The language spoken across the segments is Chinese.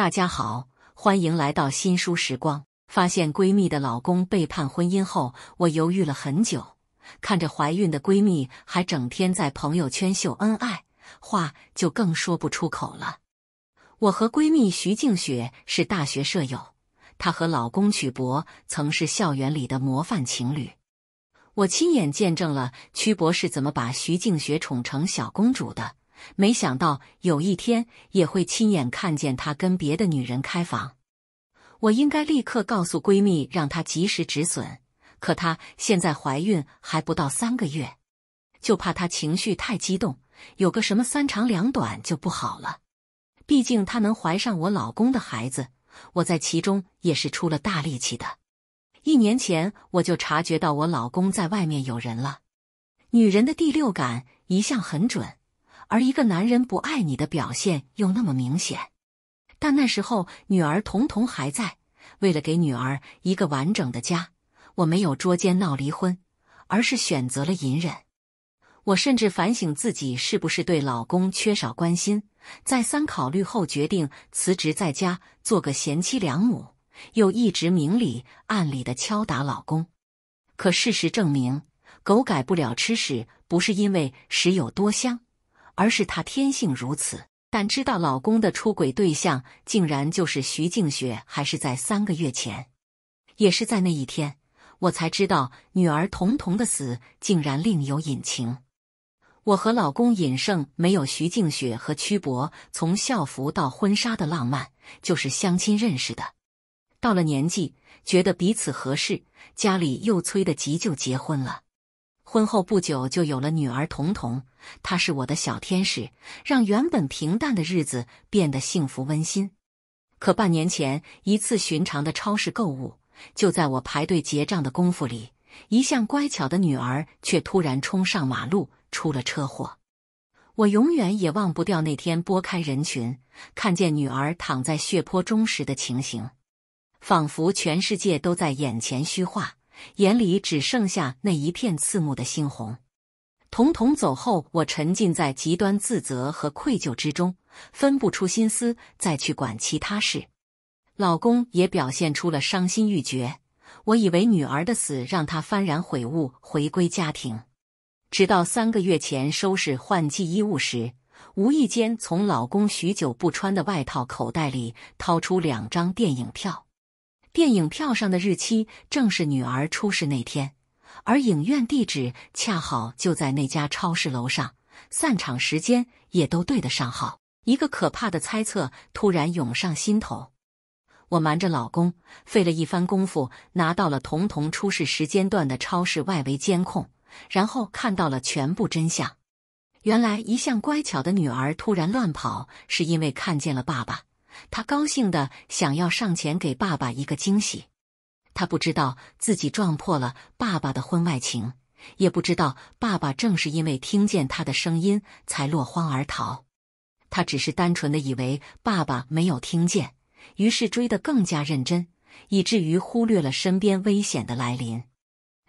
大家好，欢迎来到新书时光。发现闺蜜的老公背叛婚姻后，我犹豫了很久。看着怀孕的闺蜜还整天在朋友圈秀恩爱，话就更说不出口了。我和闺蜜徐静雪是大学舍友，她和老公曲博曾是校园里的模范情侣。我亲眼见证了曲博是怎么把徐静雪宠成小公主的。没想到有一天也会亲眼看见他跟别的女人开房。我应该立刻告诉闺蜜，让她及时止损。可她现在怀孕还不到三个月，就怕她情绪太激动，有个什么三长两短就不好了。毕竟她能怀上我老公的孩子，我在其中也是出了大力气的。一年前我就察觉到我老公在外面有人了。女人的第六感一向很准。而一个男人不爱你的表现又那么明显，但那时候女儿彤彤还在，为了给女儿一个完整的家，我没有捉奸闹离婚，而是选择了隐忍。我甚至反省自己是不是对老公缺少关心，再三考虑后决定辞职在家做个贤妻良母，又一直明里暗里的敲打老公。可事实证明，狗改不了吃屎，不是因为屎有多香。而是她天性如此，但知道老公的出轨对象竟然就是徐静雪，还是在三个月前，也是在那一天，我才知道女儿彤彤的死竟然另有隐情。我和老公尹胜没有徐静雪和屈博从校服到婚纱的浪漫，就是相亲认识的，到了年纪觉得彼此合适，家里又催得急，就结婚了。婚后不久就有了女儿彤彤，她是我的小天使，让原本平淡的日子变得幸福温馨。可半年前一次寻常的超市购物，就在我排队结账的功夫里，一向乖巧的女儿却突然冲上马路，出了车祸。我永远也忘不掉那天拨开人群，看见女儿躺在血泊中时的情形，仿佛全世界都在眼前虚化。眼里只剩下那一片刺目的猩红。彤彤走后，我沉浸在极端自责和愧疚之中，分不出心思再去管其他事。老公也表现出了伤心欲绝。我以为女儿的死让他幡然悔悟，回归家庭。直到三个月前收拾换季衣物时，无意间从老公许久不穿的外套口袋里掏出两张电影票。电影票上的日期正是女儿出事那天，而影院地址恰好就在那家超市楼上，散场时间也都对得上号。一个可怕的猜测突然涌上心头。我瞒着老公，费了一番功夫拿到了童童出事时间段的超市外围监控，然后看到了全部真相。原来，一向乖巧的女儿突然乱跑，是因为看见了爸爸。他高兴的想要上前给爸爸一个惊喜，他不知道自己撞破了爸爸的婚外情，也不知道爸爸正是因为听见他的声音才落荒而逃。他只是单纯的以为爸爸没有听见，于是追得更加认真，以至于忽略了身边危险的来临。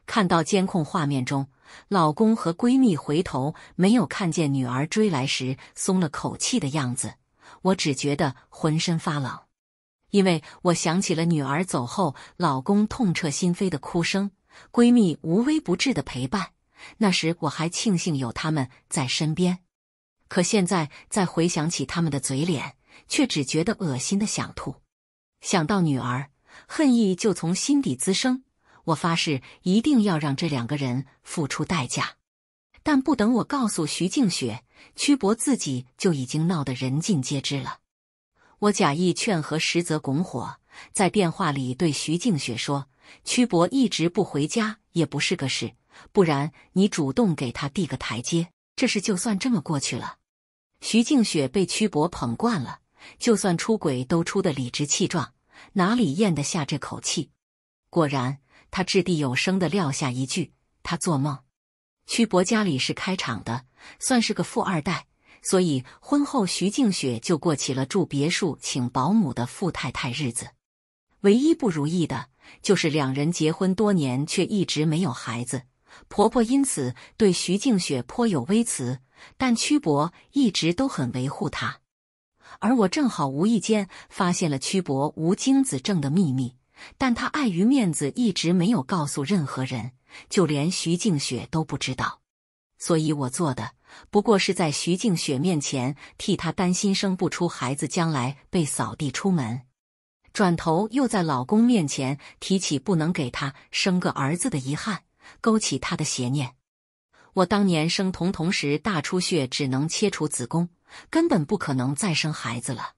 看到监控画面中，老公和闺蜜回头没有看见女儿追来时松了口气的样子。我只觉得浑身发冷，因为我想起了女儿走后老公痛彻心扉的哭声，闺蜜无微不至的陪伴。那时我还庆幸有他们在身边，可现在再回想起他们的嘴脸，却只觉得恶心的想吐。想到女儿，恨意就从心底滋生。我发誓一定要让这两个人付出代价。但不等我告诉徐静雪，曲博自己就已经闹得人尽皆知了。我假意劝和，实则拱火，在电话里对徐静雪说：“曲博一直不回家也不是个事，不然你主动给他递个台阶，这事就算这么过去了。”徐静雪被曲博捧惯了，就算出轨都出得理直气壮，哪里咽得下这口气？果然，她掷地有声的撂下一句：“他做梦。”曲伯家里是开厂的，算是个富二代，所以婚后徐静雪就过起了住别墅、请保姆的富太太日子。唯一不如意的就是两人结婚多年却一直没有孩子，婆婆因此对徐静雪颇有微词，但曲伯一直都很维护她。而我正好无意间发现了曲伯无精子症的秘密，但他碍于面子一直没有告诉任何人。就连徐静雪都不知道，所以我做的不过是在徐静雪面前替她担心生不出孩子将来被扫地出门，转头又在老公面前提起不能给她生个儿子的遗憾，勾起他的邪念。我当年生彤彤时大出血，只能切除子宫，根本不可能再生孩子了。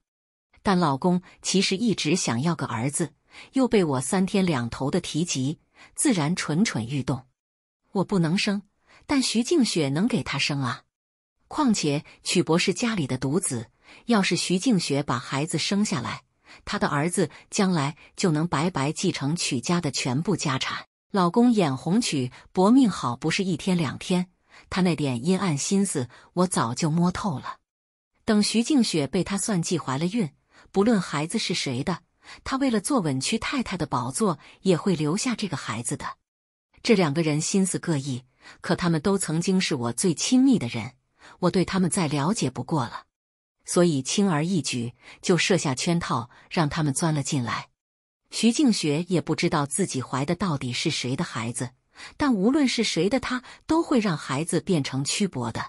但老公其实一直想要个儿子，又被我三天两头的提及。自然蠢蠢欲动，我不能生，但徐静雪能给他生啊。况且曲博士家里的独子，要是徐静雪把孩子生下来，他的儿子将来就能白白继承曲家的全部家产。老公眼红曲博命好不是一天两天，他那点阴暗心思我早就摸透了。等徐静雪被他算计怀了孕，不论孩子是谁的。他为了坐稳屈太太的宝座，也会留下这个孩子的。这两个人心思各异，可他们都曾经是我最亲密的人，我对他们再了解不过了，所以轻而易举就设下圈套，让他们钻了进来。徐静雪也不知道自己怀的到底是谁的孩子，但无论是谁的，她都会让孩子变成屈伯的。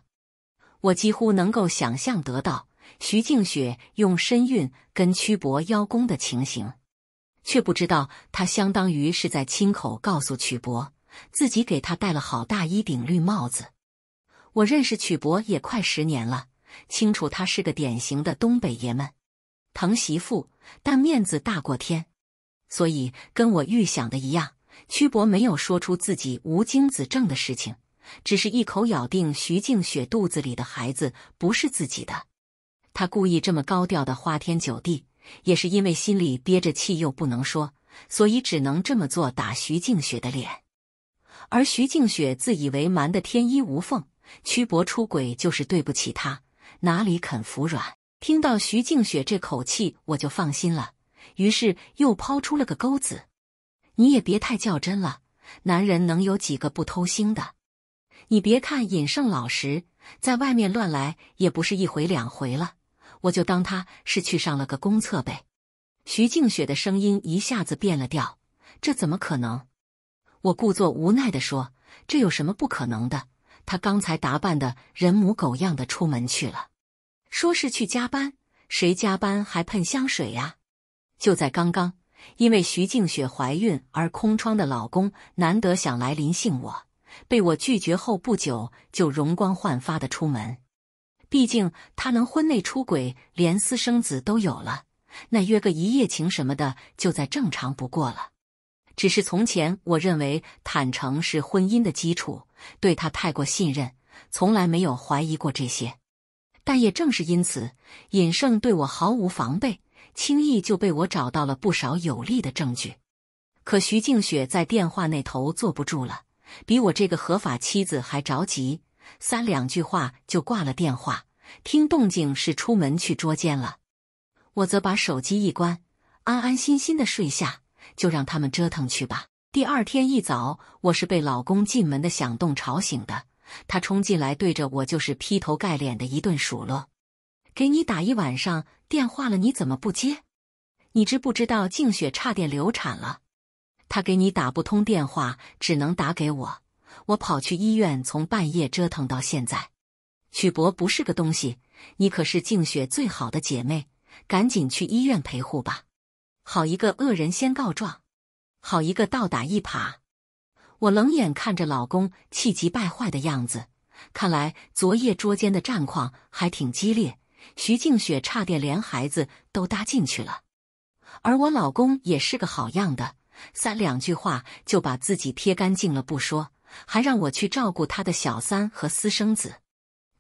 我几乎能够想象得到。徐静雪用身孕跟曲伯邀功的情形，却不知道他相当于是在亲口告诉曲伯，自己给他戴了好大一顶绿帽子。我认识曲博也快十年了，清楚他是个典型的东北爷们，疼媳妇，但面子大过天，所以跟我预想的一样，曲伯没有说出自己无精子症的事情，只是一口咬定徐静雪肚子里的孩子不是自己的。他故意这么高调的花天酒地，也是因为心里憋着气又不能说，所以只能这么做打徐静雪的脸。而徐静雪自以为瞒得天衣无缝，曲伯出轨就是对不起他，哪里肯服软？听到徐静雪这口气，我就放心了。于是又抛出了个钩子：“你也别太较真了，男人能有几个不偷腥的？你别看尹胜老实，在外面乱来也不是一回两回了。”我就当他是去上了个公厕呗。徐静雪的声音一下子变了调，这怎么可能？我故作无奈的说：“这有什么不可能的？他刚才打扮的人模狗样的出门去了，说是去加班。谁加班还喷香水呀？就在刚刚，因为徐静雪怀孕而空窗的老公，难得想来临幸我，被我拒绝后不久就容光焕发的出门。”毕竟他能婚内出轨，连私生子都有了，那约个一夜情什么的就再正常不过了。只是从前我认为坦诚是婚姻的基础，对他太过信任，从来没有怀疑过这些。但也正是因此，尹胜对我毫无防备，轻易就被我找到了不少有力的证据。可徐静雪在电话那头坐不住了，比我这个合法妻子还着急。三两句话就挂了电话，听动静是出门去捉奸了。我则把手机一关，安安心心的睡下，就让他们折腾去吧。第二天一早，我是被老公进门的响动吵醒的。他冲进来，对着我就是劈头盖脸的一顿数落：“给你打一晚上电话了，你怎么不接？你知不知道静雪差点流产了？她给你打不通电话，只能打给我。”我跑去医院，从半夜折腾到现在。曲博不是个东西，你可是静雪最好的姐妹，赶紧去医院陪护吧。好一个恶人先告状，好一个倒打一耙！我冷眼看着老公气急败坏的样子，看来昨夜捉奸的战况还挺激烈，徐静雪差点连孩子都搭进去了。而我老公也是个好样的，三两句话就把自己撇干净了，不说。还让我去照顾他的小三和私生子，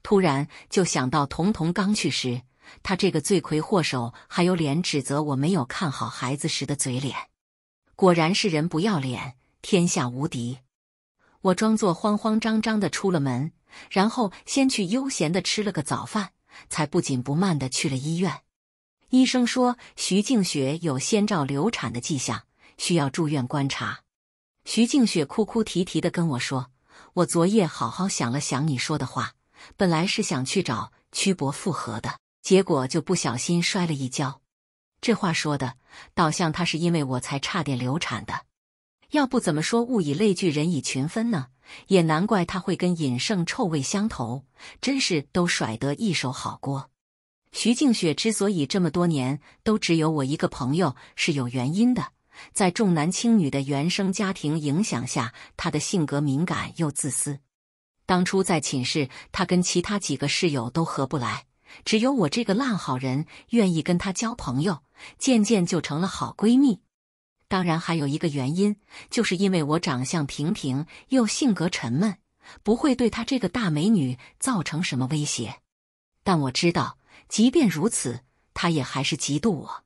突然就想到童童刚去时，他这个罪魁祸首还有脸指责我没有看好孩子时的嘴脸，果然是人不要脸天下无敌。我装作慌慌张张的出了门，然后先去悠闲的吃了个早饭，才不紧不慢的去了医院。医生说徐静雪有先兆流产的迹象，需要住院观察。徐静雪哭哭啼啼的跟我说：“我昨夜好好想了想你说的话，本来是想去找曲伯复合的，结果就不小心摔了一跤。这话说的，倒像他是因为我才差点流产的。要不怎么说物以类聚，人以群分呢？也难怪他会跟尹胜臭味相投，真是都甩得一手好锅。徐静雪之所以这么多年都只有我一个朋友，是有原因的。”在重男轻女的原生家庭影响下，她的性格敏感又自私。当初在寝室，她跟其他几个室友都合不来，只有我这个烂好人愿意跟她交朋友，渐渐就成了好闺蜜。当然，还有一个原因，就是因为我长相平平，又性格沉闷，不会对她这个大美女造成什么威胁。但我知道，即便如此，她也还是嫉妒我。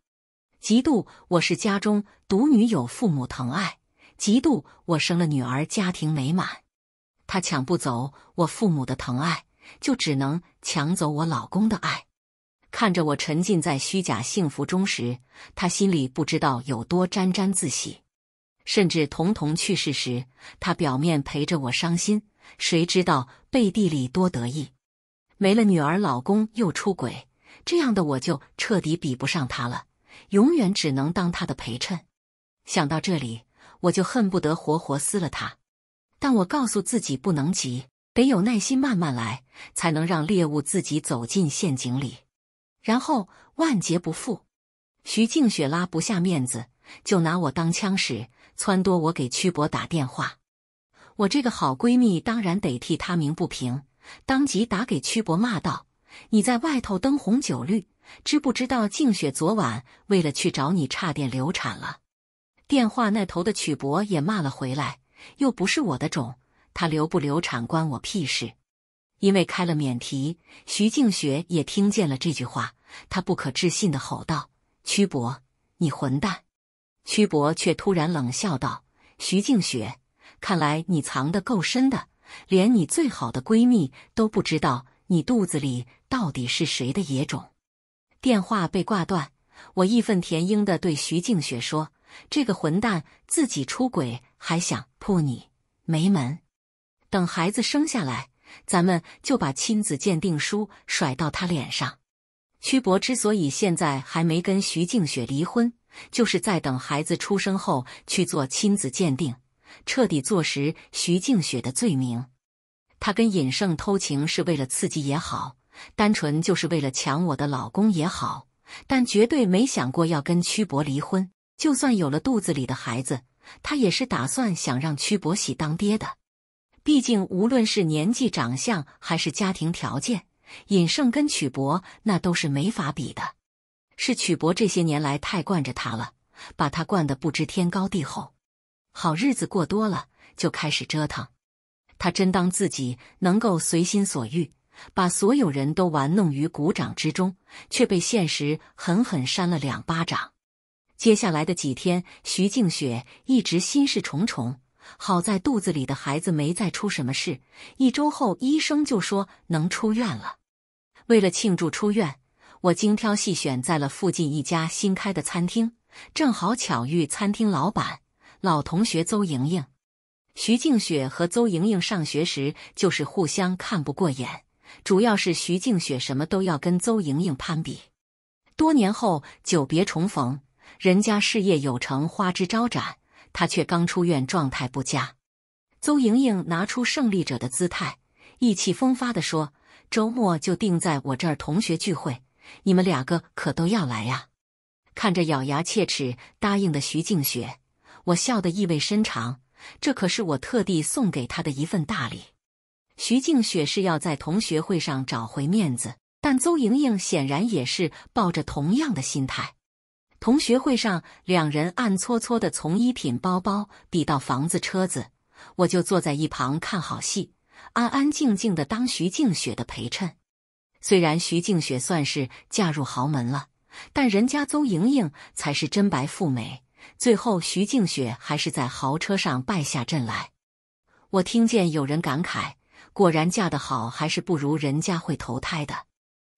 嫉妒我是家中独女，有父母疼爱；嫉妒我生了女儿，家庭美满。他抢不走我父母的疼爱，就只能抢走我老公的爱。看着我沉浸在虚假幸福中时，他心里不知道有多沾沾自喜。甚至彤彤去世时，他表面陪着我伤心，谁知道背地里多得意。没了女儿，老公又出轨，这样的我就彻底比不上他了。永远只能当他的陪衬。想到这里，我就恨不得活活撕了他。但我告诉自己不能急，得有耐心，慢慢来，才能让猎物自己走进陷阱里，然后万劫不复。徐静雪拉不下面子，就拿我当枪使，撺掇我给曲伯打电话。我这个好闺蜜当然得替她鸣不平，当即打给曲伯骂道：“你在外头灯红酒绿。”知不知道静雪昨晚为了去找你，差点流产了？电话那头的曲博也骂了回来：“又不是我的种，她流不流产关我屁事！”因为开了免提，徐静雪也听见了这句话。她不可置信地吼道：“曲博，你混蛋！”曲博却突然冷笑道：“徐静雪，看来你藏得够深的，连你最好的闺蜜都不知道你肚子里到底是谁的野种。”电话被挂断，我义愤填膺地对徐静雪说：“这个混蛋自己出轨，还想扑你，没门！等孩子生下来，咱们就把亲子鉴定书甩到他脸上。”曲博之所以现在还没跟徐静雪离婚，就是在等孩子出生后去做亲子鉴定，彻底坐实徐静雪的罪名。他跟尹胜偷情是为了刺激也好。单纯就是为了抢我的老公也好，但绝对没想过要跟曲博离婚。就算有了肚子里的孩子，他也是打算想让曲博喜当爹的。毕竟，无论是年纪、长相，还是家庭条件，尹胜跟曲博那都是没法比的。是曲博这些年来太惯着他了，把他惯得不知天高地厚，好日子过多了就开始折腾。他真当自己能够随心所欲？把所有人都玩弄于股掌之中，却被现实狠狠扇了两巴掌。接下来的几天，徐静雪一直心事重重。好在肚子里的孩子没再出什么事。一周后，医生就说能出院了。为了庆祝出院，我精挑细选在了附近一家新开的餐厅，正好巧遇餐厅老板老同学邹莹莹。徐静雪和邹莹莹上学时就是互相看不过眼。主要是徐静雪什么都要跟邹莹莹攀比。多年后，久别重逢，人家事业有成，花枝招展，她却刚出院，状态不佳。邹莹莹拿出胜利者的姿态，意气风发的说：“周末就定在我这儿同学聚会，你们两个可都要来呀！”看着咬牙切齿答应的徐静雪，我笑得意味深长。这可是我特地送给她的一份大礼。徐静雪是要在同学会上找回面子，但邹莹莹显然也是抱着同样的心态。同学会上，两人暗搓搓的从一品包包比到房子、车子，我就坐在一旁看好戏，安安静静的当徐静雪的陪衬。虽然徐静雪算是嫁入豪门了，但人家邹莹莹才是真白富美。最后，徐静雪还是在豪车上败下阵来。我听见有人感慨。果然嫁得好还是不如人家会投胎的。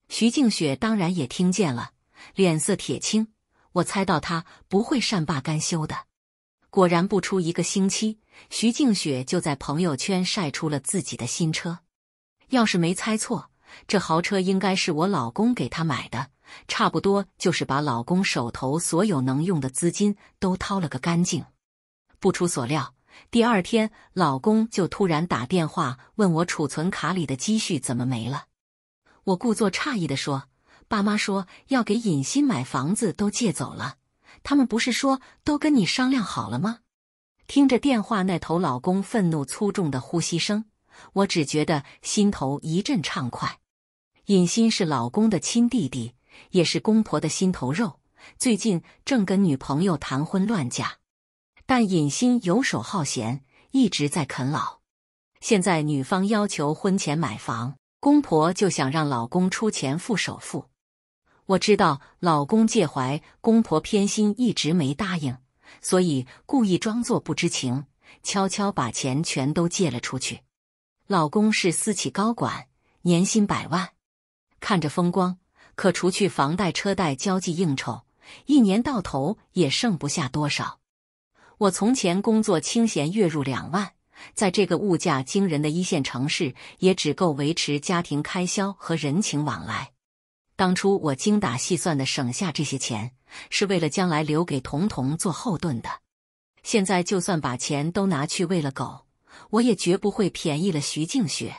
徐静雪当然也听见了，脸色铁青。我猜到她不会善罢甘休的。果然，不出一个星期，徐静雪就在朋友圈晒出了自己的新车。要是没猜错，这豪车应该是我老公给她买的，差不多就是把老公手头所有能用的资金都掏了个干净。不出所料。第二天，老公就突然打电话问我，储存卡里的积蓄怎么没了？我故作诧异地说：“爸妈说要给尹欣买房子，都借走了。他们不是说都跟你商量好了吗？”听着电话那头老公愤怒粗重的呼吸声，我只觉得心头一阵畅快。尹欣是老公的亲弟弟，也是公婆的心头肉，最近正跟女朋友谈婚论嫁。但尹欣游手好闲，一直在啃老。现在女方要求婚前买房，公婆就想让老公出钱付首付。我知道老公介怀，公婆偏心，一直没答应，所以故意装作不知情，悄悄把钱全都借了出去。老公是私企高管，年薪百万，看着风光，可除去房贷、车贷、交际应酬，一年到头也剩不下多少。我从前工作清闲，月入两万，在这个物价惊人的一线城市，也只够维持家庭开销和人情往来。当初我精打细算的省下这些钱，是为了将来留给彤彤做后盾的。现在就算把钱都拿去喂了狗，我也绝不会便宜了徐静雪。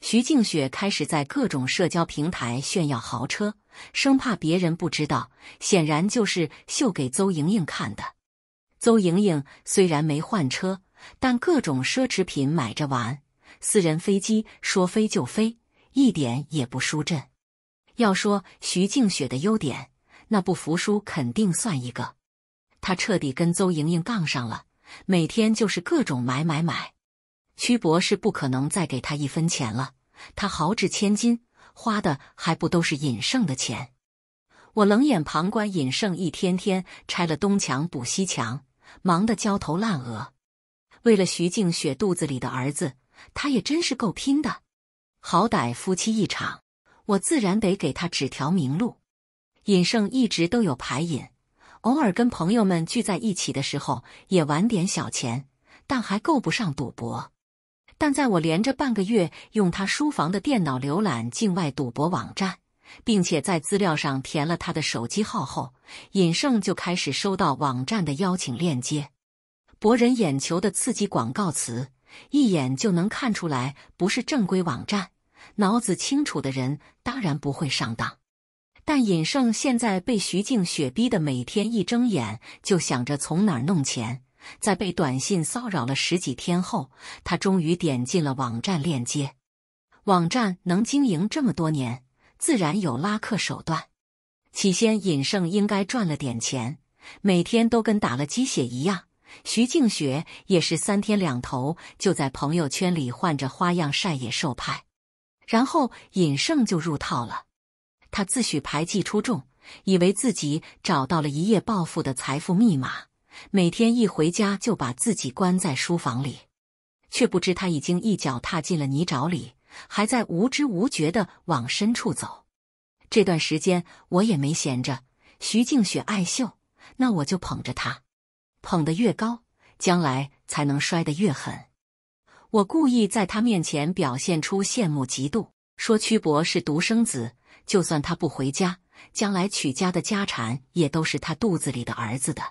徐静雪开始在各种社交平台炫耀豪车，生怕别人不知道，显然就是秀给邹莹莹看的。邹莹莹虽然没换车，但各种奢侈品买着玩，私人飞机说飞就飞，一点也不输阵。要说徐静雪的优点，那不服输肯定算一个。她彻底跟邹莹莹杠上了，每天就是各种买买买。屈伯是不可能再给她一分钱了，她豪掷千金，花的还不都是尹胜的钱。我冷眼旁观，尹胜一天天拆了东墙补西墙，忙得焦头烂额。为了徐静雪肚子里的儿子，他也真是够拼的。好歹夫妻一场，我自然得给他指条明路。尹胜一直都有牌瘾，偶尔跟朋友们聚在一起的时候也玩点小钱，但还够不上赌博。但在我连着半个月用他书房的电脑浏览境外赌博网站。并且在资料上填了他的手机号后，尹胜就开始收到网站的邀请链接。博人眼球的刺激广告词，一眼就能看出来不是正规网站。脑子清楚的人当然不会上当，但尹胜现在被徐静雪逼得每天一睁眼就想着从哪儿弄钱。在被短信骚扰了十几天后，他终于点进了网站链接。网站能经营这么多年。自然有拉客手段，起先尹胜应该赚了点钱，每天都跟打了鸡血一样。徐静雪也是三天两头就在朋友圈里换着花样晒野兽派，然后尹胜就入套了。他自诩牌技出众，以为自己找到了一夜暴富的财富密码，每天一回家就把自己关在书房里，却不知他已经一脚踏进了泥沼里。还在无知无觉的往深处走。这段时间我也没闲着。徐静雪爱秀，那我就捧着她，捧得越高，将来才能摔得越狠。我故意在她面前表现出羡慕嫉妒，说曲伯是独生子，就算他不回家，将来曲家的家产也都是他肚子里的儿子的。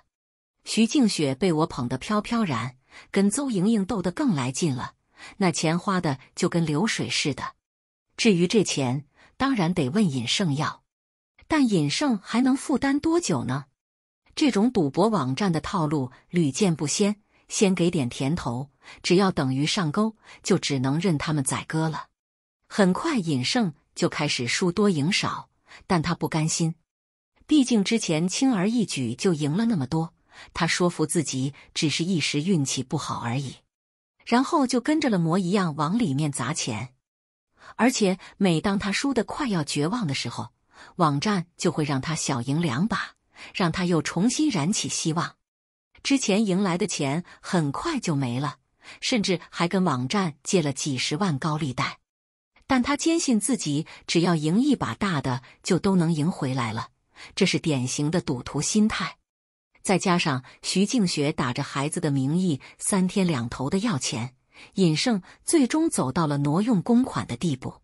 徐静雪被我捧得飘飘然，跟邹莹莹斗得更来劲了。那钱花的就跟流水似的。至于这钱，当然得问尹胜要。但尹胜还能负担多久呢？这种赌博网站的套路屡见不鲜，先给点甜头，只要等于上钩，就只能任他们宰割了。很快，尹胜就开始输多赢少，但他不甘心，毕竟之前轻而易举就赢了那么多。他说服自己，只是一时运气不好而已。然后就跟着了魔一样往里面砸钱，而且每当他输得快要绝望的时候，网站就会让他小赢两把，让他又重新燃起希望。之前赢来的钱很快就没了，甚至还跟网站借了几十万高利贷。但他坚信自己只要赢一把大的，就都能赢回来了。这是典型的赌徒心态。再加上徐静雪打着孩子的名义三天两头的要钱，尹胜最终走到了挪用公款的地步。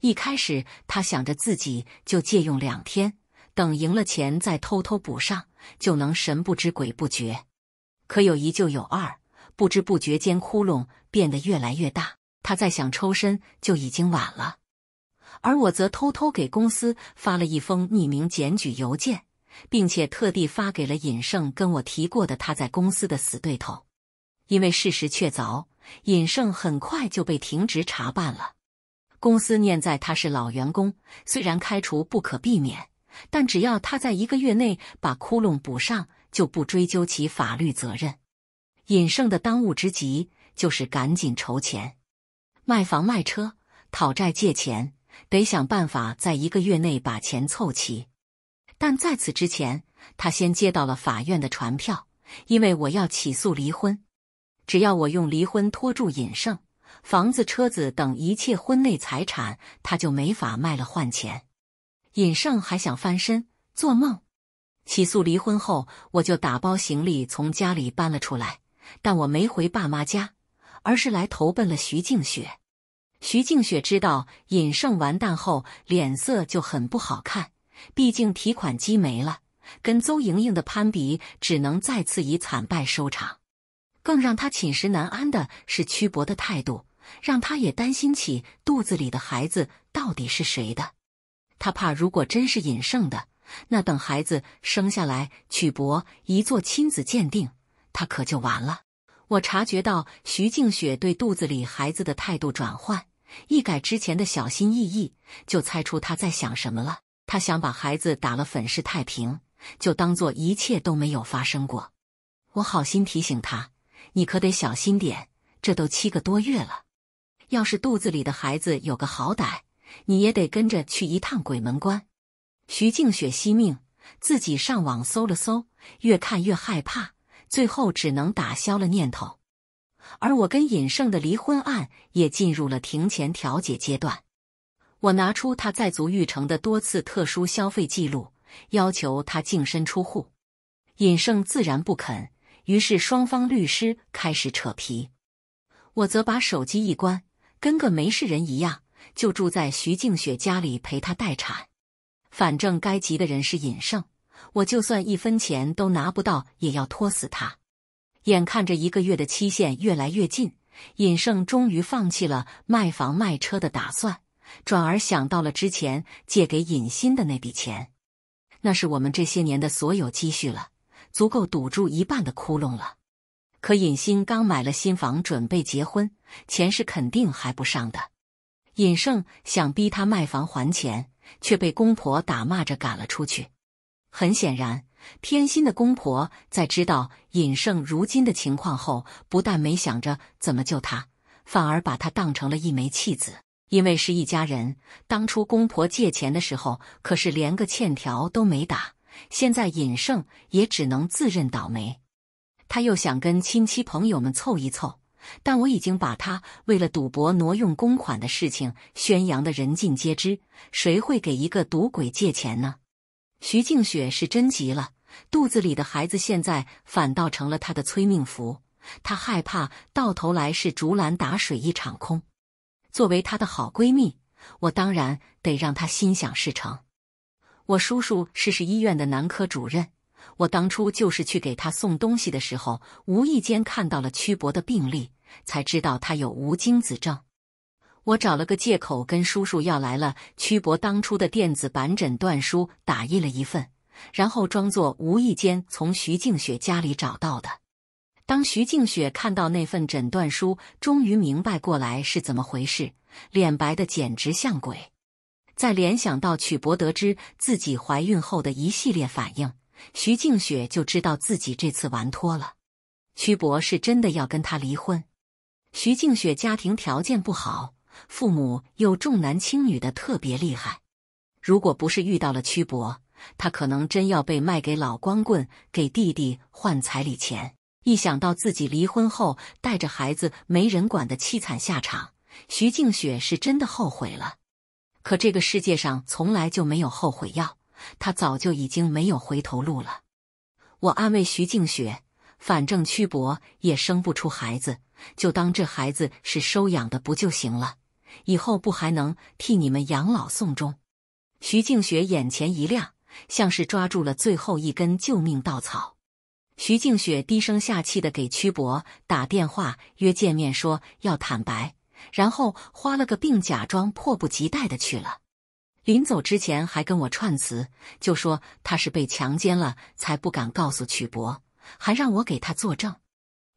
一开始他想着自己就借用两天，等赢了钱再偷偷补上，就能神不知鬼不觉。可有一就有二，不知不觉间窟窿变得越来越大，他再想抽身就已经晚了。而我则偷偷给公司发了一封匿名检举邮件。并且特地发给了尹胜跟我提过的他在公司的死对头，因为事实确凿，尹胜很快就被停职查办了。公司念在他是老员工，虽然开除不可避免，但只要他在一个月内把窟窿补上，就不追究其法律责任。尹胜的当务之急就是赶紧筹钱，卖房卖车，讨债借钱，得想办法在一个月内把钱凑齐。但在此之前，他先接到了法院的传票，因为我要起诉离婚。只要我用离婚拖住尹胜，房子、车子等一切婚内财产，他就没法卖了换钱。尹胜还想翻身，做梦！起诉离婚后，我就打包行李从家里搬了出来，但我没回爸妈家，而是来投奔了徐静雪。徐静雪知道尹胜完蛋后，脸色就很不好看。毕竟提款机没了，跟邹莹莹的攀比只能再次以惨败收场。更让他寝食难安的是曲博的态度，让他也担心起肚子里的孩子到底是谁的。他怕如果真是尹胜的，那等孩子生下来，曲博一做亲子鉴定，他可就完了。我察觉到徐静雪对肚子里孩子的态度转换，一改之前的小心翼翼，就猜出她在想什么了。他想把孩子打了，粉饰太平，就当做一切都没有发生过。我好心提醒他，你可得小心点，这都七个多月了，要是肚子里的孩子有个好歹，你也得跟着去一趟鬼门关。徐静雪惜命，自己上网搜了搜，越看越害怕，最后只能打消了念头。而我跟尹胜的离婚案也进入了庭前调解阶段。我拿出他在足浴城的多次特殊消费记录，要求他净身出户。尹胜自然不肯，于是双方律师开始扯皮。我则把手机一关，跟个没事人一样，就住在徐静雪家里陪她待产。反正该急的人是尹胜，我就算一分钱都拿不到，也要拖死他。眼看着一个月的期限越来越近，尹胜终于放弃了卖房卖车的打算。转而想到了之前借给尹欣的那笔钱，那是我们这些年的所有积蓄了，足够堵住一半的窟窿了。可尹欣刚买了新房，准备结婚，钱是肯定还不上的。尹胜想逼他卖房还钱，却被公婆打骂着赶了出去。很显然，偏心的公婆在知道尹胜如今的情况后，不但没想着怎么救他，反而把他当成了一枚弃子。因为是一家人，当初公婆借钱的时候可是连个欠条都没打，现在尹胜也只能自认倒霉。他又想跟亲戚朋友们凑一凑，但我已经把他为了赌博挪用公款的事情宣扬的人尽皆知，谁会给一个赌鬼借钱呢？徐静雪是真急了，肚子里的孩子现在反倒成了他的催命符，他害怕到头来是竹篮打水一场空。作为她的好闺蜜，我当然得让她心想事成。我叔叔是市医院的男科主任，我当初就是去给他送东西的时候，无意间看到了曲博的病历，才知道他有无精子症。我找了个借口跟叔叔要来了曲博当初的电子版诊断书，打印了一份，然后装作无意间从徐静雪家里找到的。当徐静雪看到那份诊断书，终于明白过来是怎么回事，脸白的简直像鬼。再联想到曲博得知自己怀孕后的一系列反应，徐静雪就知道自己这次玩脱了。曲博是真的要跟他离婚。徐静雪家庭条件不好，父母又重男轻女的特别厉害。如果不是遇到了曲博，他可能真要被卖给老光棍，给弟弟换彩礼钱。一想到自己离婚后带着孩子没人管的凄惨下场，徐静雪是真的后悔了。可这个世界上从来就没有后悔药，她早就已经没有回头路了。我安慰徐静雪：“反正曲伯也生不出孩子，就当这孩子是收养的不就行了？以后不还能替你们养老送终？”徐静雪眼前一亮，像是抓住了最后一根救命稻草。徐静雪低声下气的给曲博打电话约见面，说要坦白，然后花了个病，假装迫不及待的去了。临走之前还跟我串词，就说他是被强奸了才不敢告诉曲博，还让我给他作证。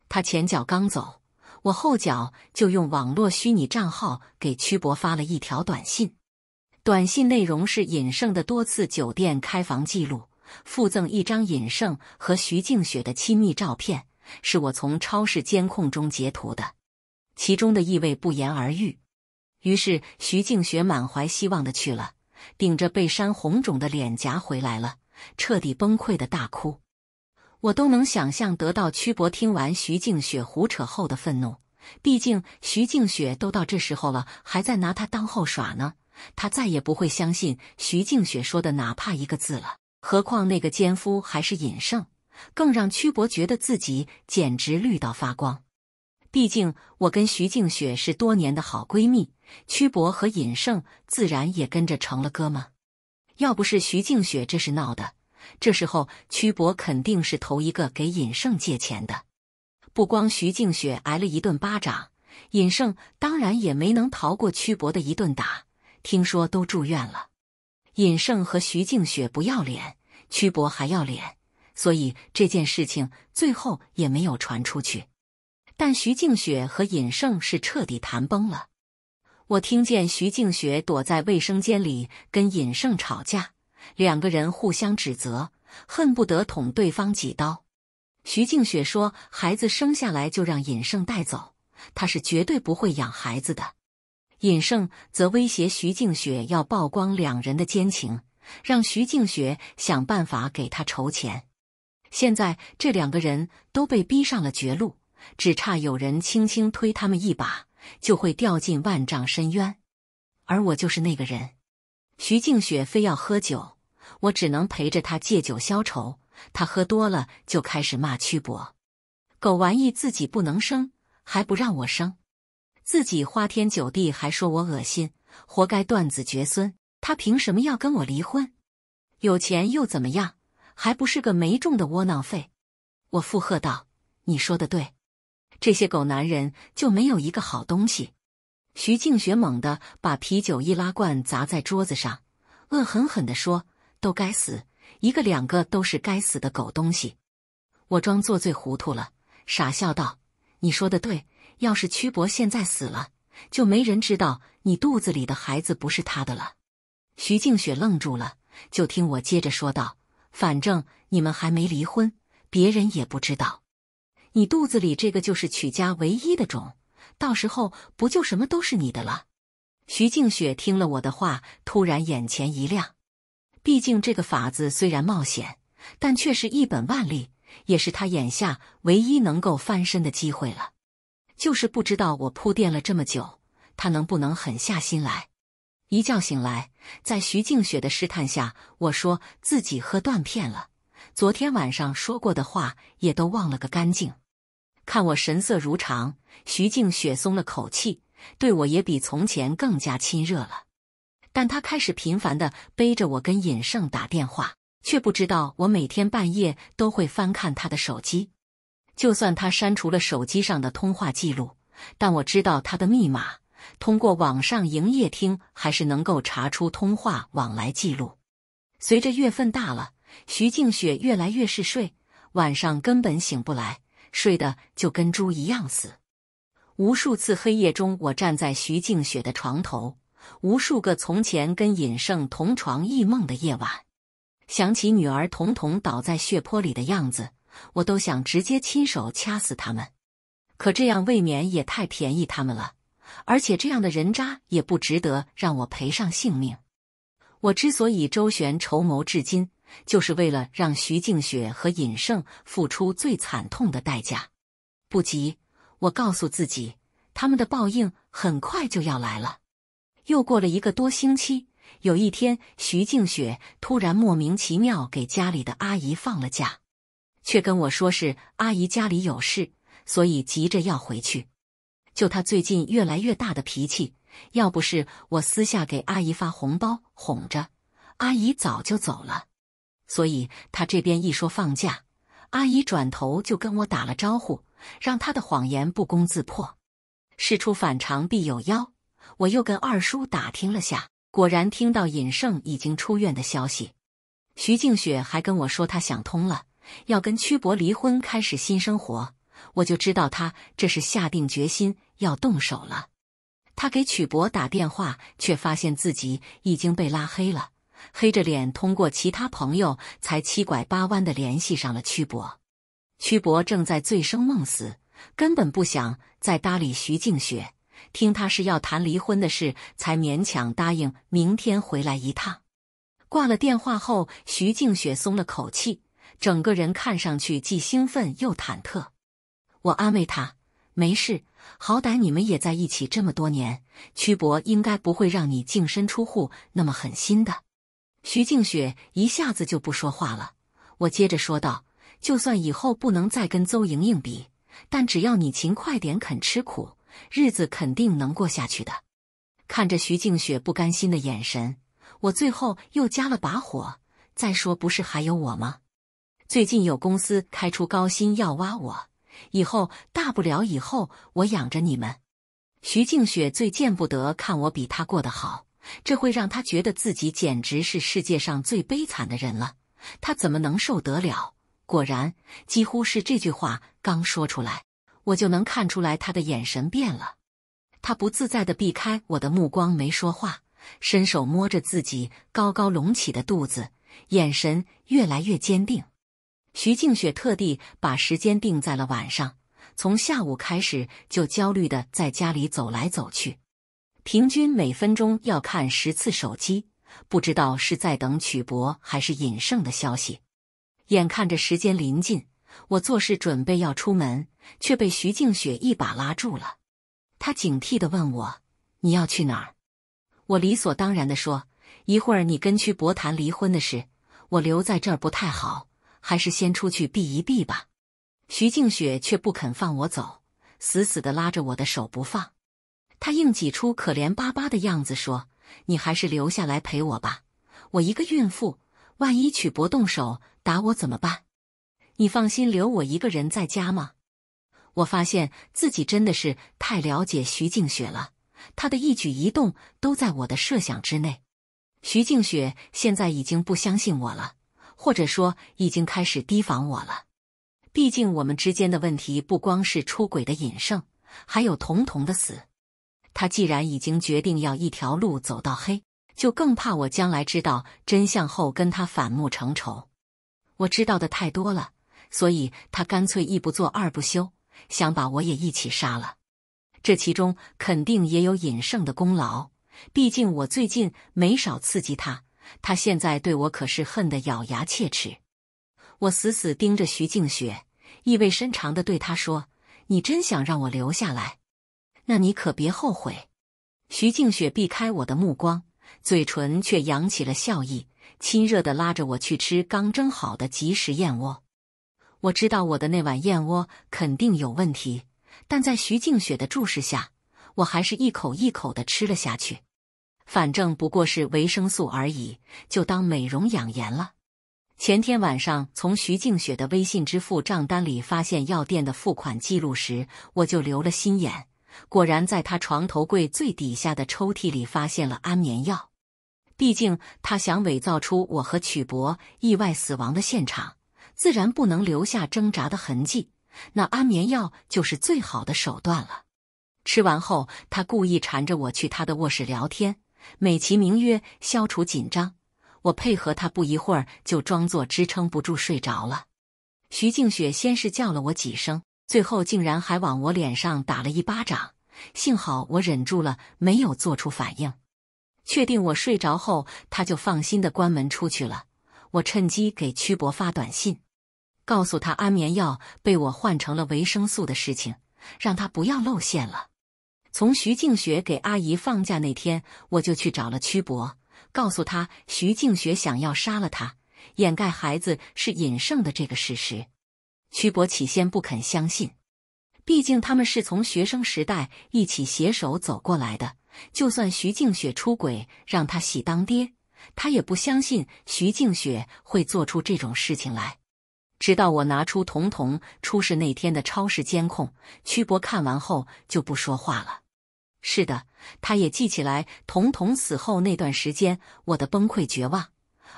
他前脚刚走，我后脚就用网络虚拟账号给曲博发了一条短信，短信内容是尹胜的多次酒店开房记录。附赠一张尹胜和徐静雪的亲密照片，是我从超市监控中截图的，其中的意味不言而喻。于是徐静雪满怀希望的去了，顶着被扇红肿的脸颊回来了，彻底崩溃的大哭。我都能想象得到，曲博听完徐静雪胡扯后的愤怒。毕竟徐静雪都到这时候了，还在拿他当后耍呢，他再也不会相信徐静雪说的哪怕一个字了。何况那个奸夫还是尹胜，更让屈伯觉得自己简直绿到发光。毕竟我跟徐静雪是多年的好闺蜜，屈伯和尹胜自然也跟着成了哥们。要不是徐静雪这是闹的，这时候屈伯肯定是头一个给尹胜借钱的。不光徐静雪挨了一顿巴掌，尹胜当然也没能逃过屈伯的一顿打，听说都住院了。尹胜和徐静雪不要脸，曲博还要脸，所以这件事情最后也没有传出去。但徐静雪和尹胜是彻底谈崩了。我听见徐静雪躲在卫生间里跟尹胜吵架，两个人互相指责，恨不得捅对方几刀。徐静雪说：“孩子生下来就让尹胜带走，她是绝对不会养孩子的。”尹胜则威胁徐静雪要曝光两人的奸情，让徐静雪想办法给他筹钱。现在这两个人都被逼上了绝路，只差有人轻轻推他们一把，就会掉进万丈深渊。而我就是那个人。徐静雪非要喝酒，我只能陪着他借酒消愁。他喝多了就开始骂曲博：“狗玩意，自己不能生，还不让我生。”自己花天酒地，还说我恶心，活该断子绝孙。他凭什么要跟我离婚？有钱又怎么样？还不是个没种的窝囊废。我附和道：“你说的对，这些狗男人就没有一个好东西。”徐静雪猛的把啤酒易拉罐砸在桌子上，恶狠狠的说：“都该死，一个两个都是该死的狗东西。”我装作醉糊涂了，傻笑道：“你说的对。”要是曲伯现在死了，就没人知道你肚子里的孩子不是他的了。徐静雪愣住了，就听我接着说道：“反正你们还没离婚，别人也不知道。你肚子里这个就是曲家唯一的种，到时候不就什么都是你的了？”徐静雪听了我的话，突然眼前一亮。毕竟这个法子虽然冒险，但却是一本万利，也是他眼下唯一能够翻身的机会了。就是不知道我铺垫了这么久，他能不能狠下心来？一觉醒来，在徐静雪的试探下，我说自己喝断片了，昨天晚上说过的话也都忘了个干净。看我神色如常，徐静雪松了口气，对我也比从前更加亲热了。但他开始频繁的背着我跟尹胜打电话，却不知道我每天半夜都会翻看他的手机。就算他删除了手机上的通话记录，但我知道他的密码，通过网上营业厅还是能够查出通话往来记录。随着月份大了，徐静雪越来越嗜睡，晚上根本醒不来，睡得就跟猪一样死。无数次黑夜中，我站在徐静雪的床头，无数个从前跟尹胜同床异梦的夜晚，想起女儿彤彤倒在血泊里的样子。我都想直接亲手掐死他们，可这样未免也太便宜他们了。而且这样的人渣也不值得让我赔上性命。我之所以周旋筹谋至今，就是为了让徐静雪和尹胜付出最惨痛的代价。不急，我告诉自己，他们的报应很快就要来了。又过了一个多星期，有一天，徐静雪突然莫名其妙给家里的阿姨放了假。却跟我说是阿姨家里有事，所以急着要回去。就他最近越来越大的脾气，要不是我私下给阿姨发红包哄着，阿姨早就走了。所以他这边一说放假，阿姨转头就跟我打了招呼，让他的谎言不攻自破。事出反常必有妖，我又跟二叔打听了下，果然听到尹胜已经出院的消息。徐静雪还跟我说她想通了。要跟曲博离婚，开始新生活，我就知道他这是下定决心要动手了。他给曲博打电话，却发现自己已经被拉黑了，黑着脸通过其他朋友才七拐八弯的联系上了曲博。曲博正在醉生梦死，根本不想再搭理徐静雪，听他是要谈离婚的事，才勉强答应明天回来一趟。挂了电话后，徐静雪松了口气。整个人看上去既兴奋又忐忑。我安慰他：“没事，好歹你们也在一起这么多年，曲博应该不会让你净身出户那么狠心的。”徐静雪一下子就不说话了。我接着说道：“就算以后不能再跟邹莹莹比，但只要你勤快点、肯吃苦，日子肯定能过下去的。”看着徐静雪不甘心的眼神，我最后又加了把火：“再说不是还有我吗？”最近有公司开出高薪要挖我，以后大不了以后我养着你们。徐静雪最见不得看我比她过得好，这会让她觉得自己简直是世界上最悲惨的人了，他怎么能受得了？果然，几乎是这句话刚说出来，我就能看出来他的眼神变了。他不自在的避开我的目光，没说话，伸手摸着自己高高隆起的肚子，眼神越来越坚定。徐静雪特地把时间定在了晚上，从下午开始就焦虑的在家里走来走去，平均每分钟要看十次手机，不知道是在等曲博还是尹胜的消息。眼看着时间临近，我做事准备要出门，却被徐静雪一把拉住了。她警惕的问我：“你要去哪儿？”我理所当然的说：“一会儿你跟曲博谈离婚的事，我留在这儿不太好。”还是先出去避一避吧。徐静雪却不肯放我走，死死的拉着我的手不放。她硬挤出可怜巴巴的样子说：“你还是留下来陪我吧，我一个孕妇，万一曲伯动手打我怎么办？你放心，留我一个人在家吗？”我发现自己真的是太了解徐静雪了，她的一举一动都在我的设想之内。徐静雪现在已经不相信我了。或者说已经开始提防我了。毕竟我们之间的问题不光是出轨的尹胜，还有童童的死。他既然已经决定要一条路走到黑，就更怕我将来知道真相后跟他反目成仇。我知道的太多了，所以他干脆一不做二不休，想把我也一起杀了。这其中肯定也有尹胜的功劳，毕竟我最近没少刺激他。他现在对我可是恨得咬牙切齿，我死死盯着徐静雪，意味深长地对她说：“你真想让我留下来，那你可别后悔。”徐静雪避开我的目光，嘴唇却扬起了笑意，亲热地拉着我去吃刚蒸好的即食燕窝。我知道我的那碗燕窝肯定有问题，但在徐静雪的注视下，我还是一口一口地吃了下去。反正不过是维生素而已，就当美容养颜了。前天晚上从徐静雪的微信支付账单里发现药店的付款记录时，我就留了心眼。果然，在她床头柜最底下的抽屉里发现了安眠药。毕竟她想伪造出我和曲博意外死亡的现场，自然不能留下挣扎的痕迹。那安眠药就是最好的手段了。吃完后，她故意缠着我去她的卧室聊天。美其名曰消除紧张，我配合他，不一会儿就装作支撑不住睡着了。徐静雪先是叫了我几声，最后竟然还往我脸上打了一巴掌，幸好我忍住了，没有做出反应。确定我睡着后，他就放心的关门出去了。我趁机给曲伯发短信，告诉他安眠药被我换成了维生素的事情，让他不要露馅了。从徐静雪给阿姨放假那天，我就去找了曲博，告诉他徐静雪想要杀了他，掩盖孩子是尹胜的这个事实。曲博起先不肯相信，毕竟他们是从学生时代一起携手走过来的，就算徐静雪出轨让他喜当爹，他也不相信徐静雪会做出这种事情来。直到我拿出童童出事那天的超市监控，曲博看完后就不说话了。是的，他也记起来童童死后那段时间我的崩溃绝望，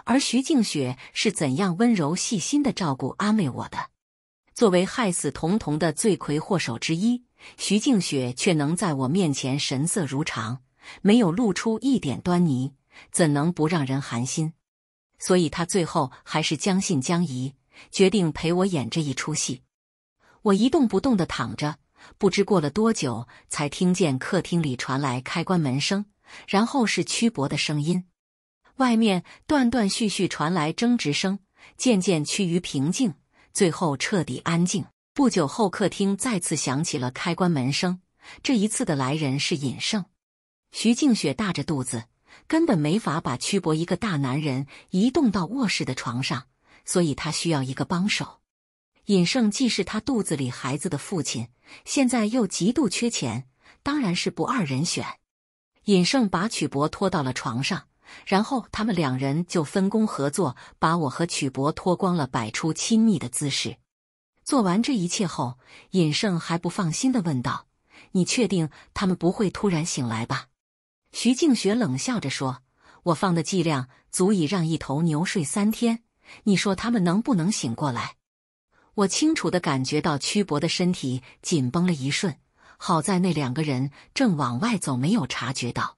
而徐静雪是怎样温柔细心的照顾安慰我的。作为害死童童的罪魁祸首之一，徐静雪却能在我面前神色如常，没有露出一点端倪，怎能不让人寒心？所以，他最后还是将信将疑，决定陪我演这一出戏。我一动不动的躺着。不知过了多久，才听见客厅里传来开关门声，然后是曲伯的声音。外面断断续续传来争执声，渐渐趋于平静，最后彻底安静。不久后，客厅再次响起了开关门声。这一次的来人是尹胜。徐静雪大着肚子，根本没法把曲伯一个大男人移动到卧室的床上，所以她需要一个帮手。尹胜既是他肚子里孩子的父亲，现在又极度缺钱，当然是不二人选。尹胜把曲博拖到了床上，然后他们两人就分工合作，把我和曲博脱光了，摆出亲密的姿势。做完这一切后，尹胜还不放心的问道：“你确定他们不会突然醒来吧？”徐静雪冷笑着说：“我放的剂量足以让一头牛睡三天，你说他们能不能醒过来？”我清楚地感觉到曲博的身体紧绷了一瞬，好在那两个人正往外走，没有察觉到。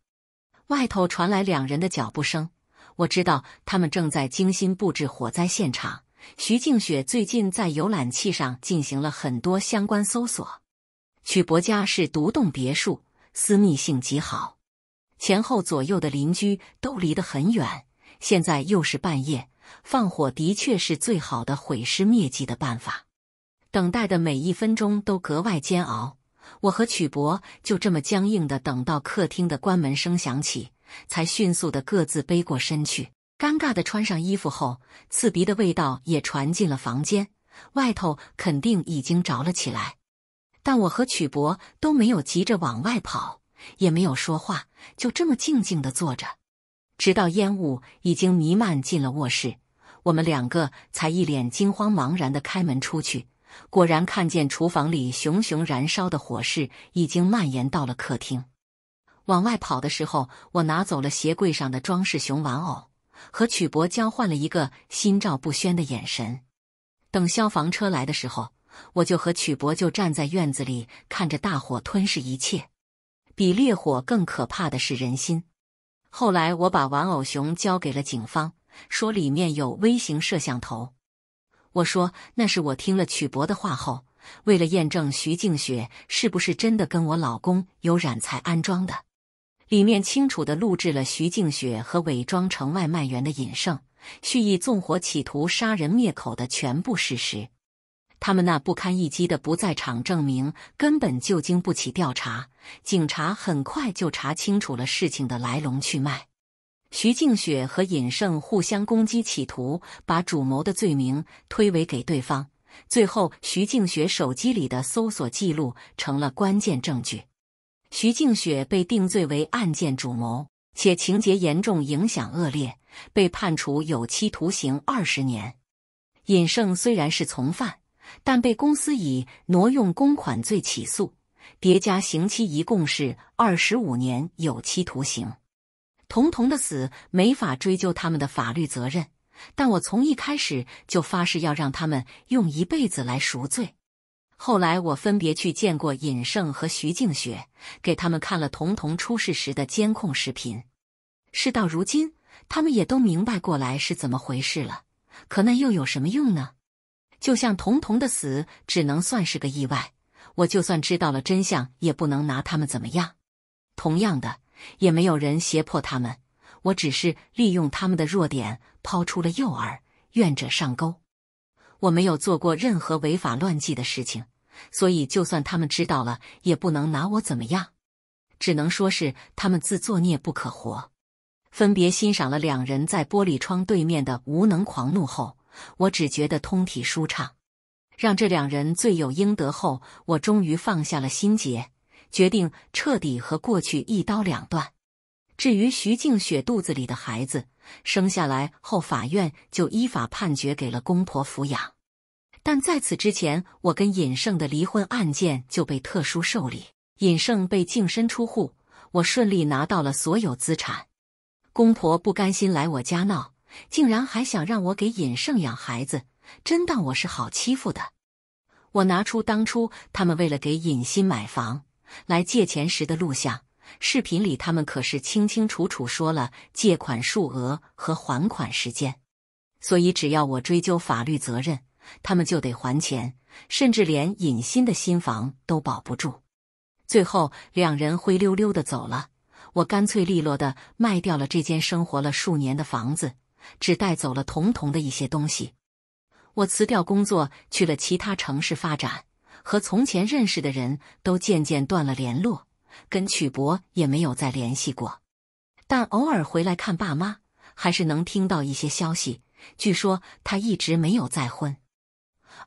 外头传来两人的脚步声，我知道他们正在精心布置火灾现场。徐静雪最近在浏览器上进行了很多相关搜索。曲博家是独栋别墅，私密性极好，前后左右的邻居都离得很远。现在又是半夜。放火的确是最好的毁尸灭迹的办法。等待的每一分钟都格外煎熬。我和曲博就这么僵硬的等到客厅的关门声响起，才迅速的各自背过身去。尴尬的穿上衣服后，刺鼻的味道也传进了房间。外头肯定已经着了起来，但我和曲博都没有急着往外跑，也没有说话，就这么静静的坐着。直到烟雾已经弥漫进了卧室，我们两个才一脸惊慌茫然的开门出去。果然，看见厨房里熊熊燃烧的火势已经蔓延到了客厅。往外跑的时候，我拿走了鞋柜上的装饰熊玩偶，和曲博交换了一个心照不宣的眼神。等消防车来的时候，我就和曲博就站在院子里看着大火吞噬一切。比烈火更可怕的是人心。后来我把玩偶熊交给了警方，说里面有微型摄像头。我说那是我听了曲博的话后，为了验证徐静雪是不是真的跟我老公有染才安装的。里面清楚地录制了徐静雪和伪装成外卖员的尹胜蓄意纵火、企图杀人灭口的全部事实。他们那不堪一击的不在场证明根本就经不起调查，警察很快就查清楚了事情的来龙去脉。徐静雪和尹胜互相攻击，企图把主谋的罪名推诿给对方。最后，徐静雪手机里的搜索记录成了关键证据。徐静雪被定罪为案件主谋，且情节严重，影响恶劣，被判处有期徒刑二十年。尹胜虽然是从犯。但被公司以挪用公款罪起诉，叠加刑期一共是二十五年有期徒刑。童童的死没法追究他们的法律责任，但我从一开始就发誓要让他们用一辈子来赎罪。后来我分别去见过尹胜和徐静雪，给他们看了童童出事时的监控视频。事到如今，他们也都明白过来是怎么回事了，可那又有什么用呢？就像童童的死只能算是个意外，我就算知道了真相，也不能拿他们怎么样。同样的，也没有人胁迫他们，我只是利用他们的弱点抛出了诱饵，愿者上钩。我没有做过任何违法乱纪的事情，所以就算他们知道了，也不能拿我怎么样，只能说是他们自作孽不可活。分别欣赏了两人在玻璃窗对面的无能狂怒后。我只觉得通体舒畅，让这两人罪有应得后，我终于放下了心结，决定彻底和过去一刀两断。至于徐静雪肚子里的孩子生下来后，法院就依法判决给了公婆抚养。但在此之前，我跟尹胜的离婚案件就被特殊受理，尹胜被净身出户，我顺利拿到了所有资产。公婆不甘心来我家闹。竟然还想让我给尹胜养孩子，真当我是好欺负的！我拿出当初他们为了给尹鑫买房来借钱时的录像，视频里他们可是清清楚楚说了借款数额和还款时间，所以只要我追究法律责任，他们就得还钱，甚至连尹鑫的新房都保不住。最后两人灰溜溜的走了，我干脆利落的卖掉了这间生活了数年的房子。只带走了童童的一些东西。我辞掉工作，去了其他城市发展，和从前认识的人都渐渐断了联络，跟曲博也没有再联系过。但偶尔回来看爸妈，还是能听到一些消息。据说他一直没有再婚，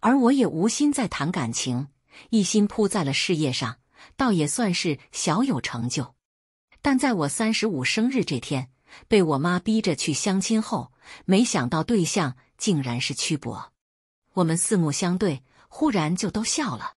而我也无心再谈感情，一心扑在了事业上，倒也算是小有成就。但在我三十五生日这天。被我妈逼着去相亲后，没想到对象竟然是曲伯。我们四目相对，忽然就都笑了。